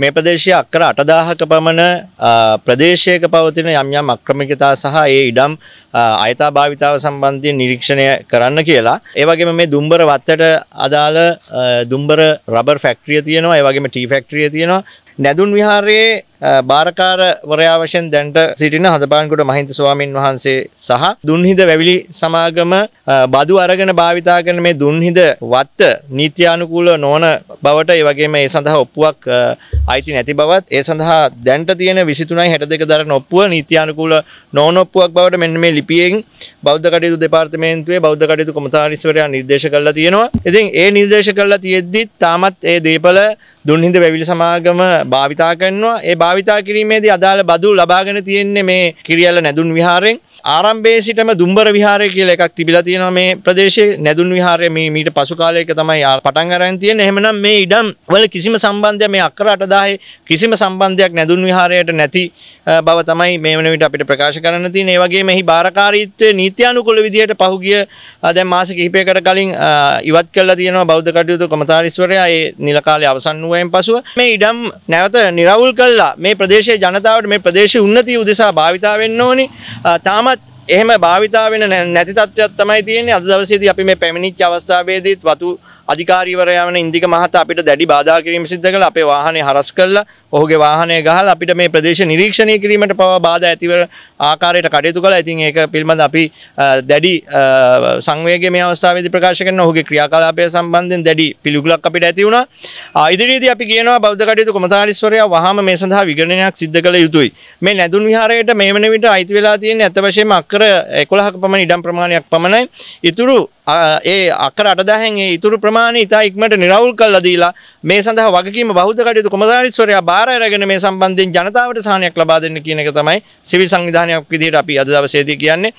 මේ ප්‍රදේශයේ අක්කර 8000ක පමණ ප්‍රදේශයක පවතින යම් යම් අක්‍රමිකතා සහ ඒ ඉඩම් අයථා භාවිතාව සම්බන්ධයෙන් නිරීක්ෂණය කරන්න කියලා. ඒ වගේම මේ දුම්බර වත්තට අදාළ දුම්බර රබර් ෆැක්ටරිය තියෙනවා. ඒ වගේම ටී ෆැක්ටරිය තියෙනවා. නැදුන් විහාරයේ භාරකාරවරයා වශයෙන් දැන්ට සිටින හඳපාන්කුට මහින්ත ස්වාමින් වහන්සේ සහ දුන්හිද වැවිලි සමාගම බදු අරගෙන භාවිතා කරන මේ දුන්හිද වත්ත නීත්‍යානුකූල නොවන බවට ඒ වගේම ඒ සඳහා ඔප්පුවක් අයිති නැති බවත් ඒ සඳහා දැන්ට තියෙන 23.62 දරන ඔප්පුව නීත්‍යානුකූල නොවන ඔප්පුවක් බවට මෙන්න මේ ලිපියෙන් බෞද්ධ කටයුතු දෙපාර්තමේන්තුවේ බෞද්ධ කටයුතු කොමසාරිස්වරයා නිර්දේශ කරලා තියෙනවා. ඉතින් ඒ නිර්දේශ කරලා තියෙද්දි තාමත් ඒ දේපල දුන්හිද වැවිලි සමාගම භාවිතා කරනවා. ඒ භාවිතා කිරීමේදී අදාළ බදු ලබාගෙන තියෙන්නේ මේ කිරියල්ල නැදුන් විහාරයෙන් ආරම්භයේ සිටම දුම්බර විහාරය කියලා එකක් තිබිලා තියෙනවා මේ ප්‍රදේශයේ නැදුන් විහාරය මේ මීට පසු කාලයක තමයි පටන් අරන් තියෙන්නේ. එහෙමනම් මේ ඉඩම් වල කිසිම සම්බන්ධයක් මේ අක්කර 8000 කිසිම සම්බන්ධයක් නැදුන් විහාරයට නැති බව තමයි මේ වන විට අපිට ප්‍රකාශ කරන්න තියෙන්නේ. ඒ වගේම එහි බාරකාරීත්වයේ නීත්‍යානුකූල විදිහට පහුගිය දැන් මාස කිහිපයකට කලින් ඉවත් කළා තියෙනවා බෞද්ධ කටයුතු කොමසාරිස්වරයා ඒ නිල කාලේ අවසන් වූයෙන් පසුව මේ ඉඩම් නැවත निराවුල් කළා. මේ ප්‍රදේශයේ ජනතාවට මේ ප්‍රදේශයේ උන්නතිය උදෙසා භාවිතා වෙන්න ඕනි. තාමත් එහෙම භාවිතා වෙන නැති තත්ත්වයක් තමයි තියෙන්නේ. අද දවසේදී අපි මේ පැමිණිච්ච අවස්ථාවේදීත් වතු අධිකාරීවරයා වන ඉන්දික මහතා අපිට දැඩි බාධා කිරීම සිද්ධ කළා. අපේ වාහනේ හරස් කළා. ඔහුගේ වාහනය ගහලා අපිට මේ ප්‍රදේශ නිරීක්ෂණය කිරීමට පවා බාධා ඇතිව ආකාරයට කටයුතු කළා. ඉතින් ඒක පිළිබඳ අපි දැඩි සංවේගය මේ අවස්ථාවේදී ප්‍රකාශ කරන ඔහුගේ ක්‍රියාකලාපය සම්බන්ධයෙන් දැඩි පිළිකුලක් අපිට ඇති වුණා. ඉදිරියේදී අපි කියනවා බෞද්ධ කටයුතු කොමසාරිස්වරයා වහාම මේ සඳහා විගණනයක් සිද්ධ කළ යුතුයි. මේ නැදුන් විහාරයට මේ වන විට අයිති වෙලා තියෙන ඇත්ත වශයෙන්ම අක්කර 11ක පමණ ඉඩම් ප්‍රමාණයක් පමණයි. ඉතුරු ඒ අක්කර 8000න් ඒ ඉතුරු ප්‍රමාණය ඉතා ඉක්මනට නිරවුල් කළා දීලා මේ සඳහා වගකීම බහුද්ධ කටයුතු කොමසාරිස්වරයා බාර අරගෙන මේ සම්බන්ධයෙන් ජනතාවට සහනයක් ලබා දෙන්න කියන එක තමයි සිවිල් සංවිධානයක් විදිහට අපි අද දවසේදී කියන්නේ